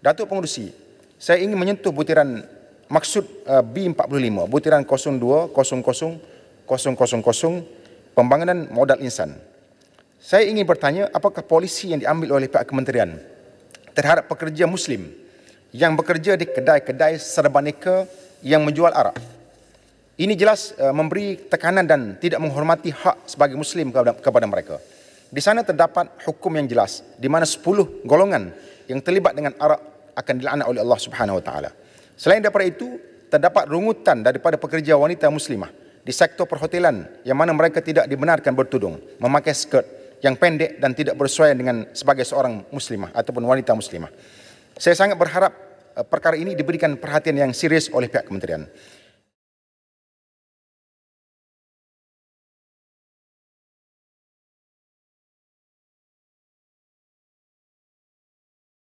Datuk Pengurusi, saya ingin menyentuh butiran maksud uh, B45, butiran 02.00.000 pembangunan modal insan. Saya ingin bertanya apakah polisi yang diambil oleh pihak kementerian terhadap pekerja muslim yang bekerja di kedai-kedai serbaneka yang menjual arak. Ini jelas uh, memberi tekanan dan tidak menghormati hak sebagai muslim kepada mereka. Di sana terdapat hukum yang jelas di mana 10 golongan yang terlibat dengan arak akan dilaknat oleh Allah Subhanahu Wa Taala. Selain daripada itu, terdapat rungutan daripada pekerja wanita muslimah di sektor perhotelan yang mana mereka tidak dibenarkan bertudung, memakai skirt yang pendek dan tidak bersesuaian dengan sebagai seorang muslimah ataupun wanita muslimah. Saya sangat berharap eh, perkara ini diberikan perhatian yang serius oleh pihak kementerian.